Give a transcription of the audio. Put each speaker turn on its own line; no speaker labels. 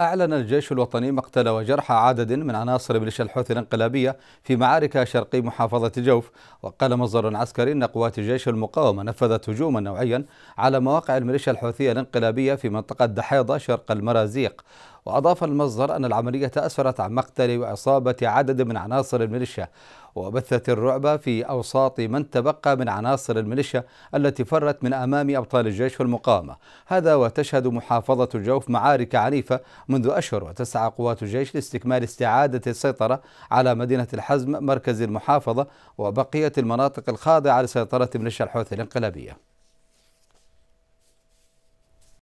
أعلن الجيش الوطني مقتل وجرح عدد من عناصر ميليشيا الحوثي الانقلابية في معارك شرقي محافظة الجوف وقال مصدر عسكري أن قوات جيش المقاومة نفذت هجوما نوعيا على مواقع الميليشيا الحوثية الانقلابية في منطقة دحيضة شرق المرازيق وأضاف المصدر أن العملية أسفرت عن مقتل وإصابة عدد من عناصر الميليشيا وبثت الرعب في أوساط من تبقى من عناصر الميليشيا التي فرت من أمام أبطال الجيش والمقاومة هذا وتشهد محافظة الجوف معارك عنيفة منذ أشهر وتسعى قوات الجيش لاستكمال استعادة السيطرة على مدينة الحزم مركز المحافظة وبقية المناطق الخاضعة لسيطرة ميليشيا الحوثي الانقلابية